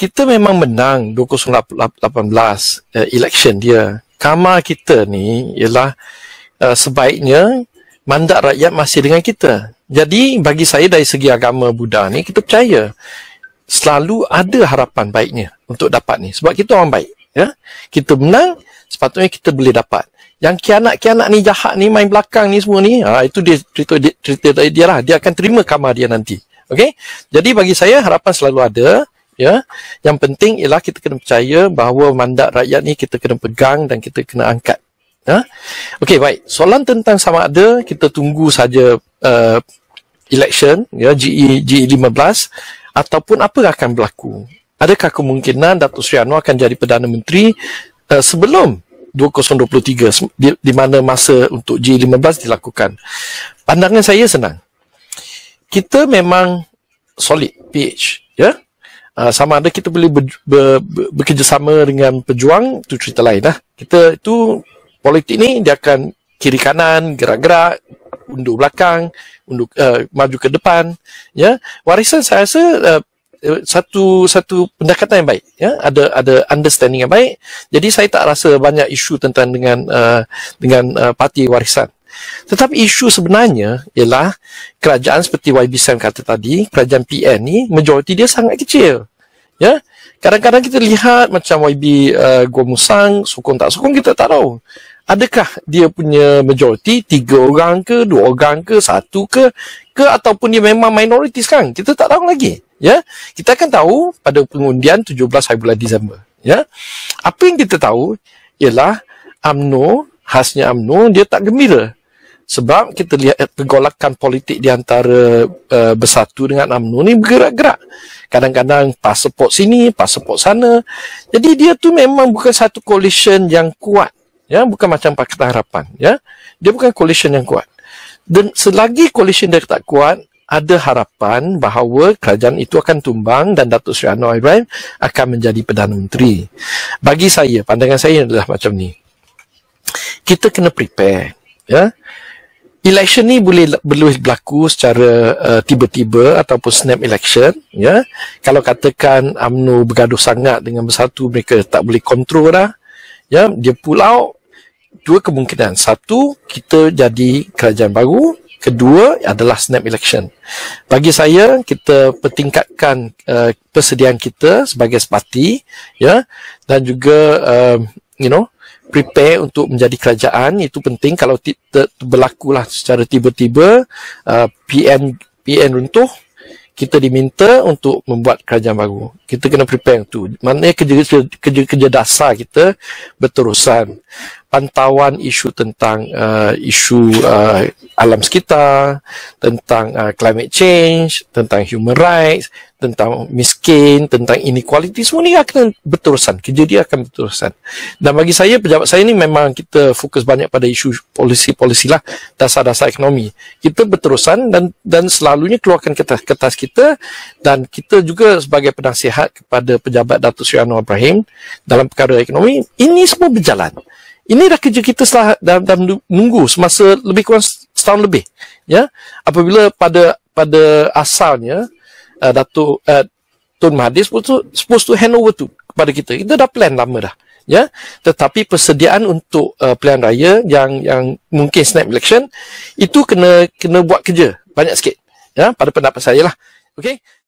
kita memang menang 2018 uh, eh, election dia. Karma kita ni ialah uh, sebaiknya mandat rakyat masih dengan kita. Jadi bagi saya dari segi agama Buddha ni kita percaya selalu ada harapan baiknya untuk dapat ni sebab kita orang baik ya. Kita menang sepatutnya kita boleh dapat. Yang kianak-kianak ni jahat ni main belakang ni semua ni ha, itu dia cerita dia, cerita dia lah dia akan terima karma dia nanti. Okay. Jadi bagi saya harapan selalu ada ya yang penting ialah kita kena percaya bahawa mandat rakyat ni kita kena pegang dan kita kena angkat ya okey baik soalan tentang sama ada kita tunggu saja uh, election ya GE GE 15 ataupun apa akan berlaku adakah kemungkinan Datuk Seri Anwar akan jadi perdana menteri uh, sebelum 2023 di, di mana masa untuk G15 e dilakukan. Pandangan saya senang. Kita memang solid pH, ya. Ah, sama ada kita boleh ber, ber, ber, bekerjasama dengan pejuang tu cerita lain lah kita itu politik ni dia akan kiri kanan gerak-gerak undur belakang undur uh, maju ke depan ya warisan saya rasa uh, satu satu pendekatan yang baik ya ada ada understanding yang baik jadi saya tak rasa banyak isu tentang dengan uh, dengan uh, parti warisan tetapi isu sebenarnya ialah kerajaan seperti YB Sam kata tadi kerajaan PN ni majoriti dia sangat kecil Ya, kadang-kadang kita lihat macam YB uh, Gua Musang sokong tak sokong kita tak tahu. Adakah dia punya majoriti tiga orang ke dua orang ke satu ke ke ataupun dia memang minoriti sekarang kita tak tahu lagi. Ya, kita akan tahu pada pengundian 17 hari bulan Disember. Ya, apa yang kita tahu ialah UMNO khasnya UMNO dia tak gembira sebab kita lihat pergolakan eh, politik di antara uh, Bersatu dengan UMNO ni bergerak-gerak. Kadang-kadang pas pasport sini, pas pasport sana. Jadi dia tu memang bukan satu coalition yang kuat. Ya, bukan macam Pakatan Harapan, ya. Dia bukan coalition yang kuat. Dan selagi coalition dia tak kuat, ada harapan bahawa kerajaan itu akan tumbang dan Datuk Seri Anwar Ibrahim akan menjadi Perdana Menteri. Bagi saya, pandangan saya adalah macam ni. Kita kena prepare. Ya election ni boleh boleh berlaku secara uh, tiba-tiba ataupun snap election ya kalau katakan amnu bergaduh sangat dengan bersatu mereka tak boleh kontrol dah ya dia pulau dua kemungkinan satu kita jadi kerajaan baru kedua adalah snap election bagi saya kita pertingkatkan uh, persediaan kita sebagai parti. ya dan juga uh, you know prepare untuk menjadi kerajaan itu penting kalau t- berlaku lah secara tiba-tiba uh, PN PN runtuh kita diminta untuk membuat kerajaan baru kita kena prepare untuk maknanya kerja kerja, kerja dasar kita berterusan pantauan isu tentang uh, isu uh, alam sekitar, tentang uh, climate change, tentang human rights, tentang miskin, tentang inequality, semua ni akan berterusan. Kerja dia akan berterusan. Dan bagi saya, pejabat saya ni memang kita fokus banyak pada isu polisi-polisi lah, dasar-dasar ekonomi. Kita berterusan dan dan selalunya keluarkan kertas-kertas kita dan kita juga sebagai penasihat kepada pejabat Datuk Sri Anwar Ibrahim dalam perkara ekonomi, ini semua berjalan. Ini dah kerja kita setelah, dah, dah nunggu semasa lebih kurang setahun lebih. Ya, apabila pada pada asalnya uh, Datuk uh, Tun Mahathir supposed to, supposed to hand over tu kepada kita. Kita dah plan lama dah. Ya, tetapi persediaan untuk uh, pilihan raya yang yang mungkin snap election itu kena kena buat kerja banyak sikit. Ya, pada pendapat saya lah. Okay.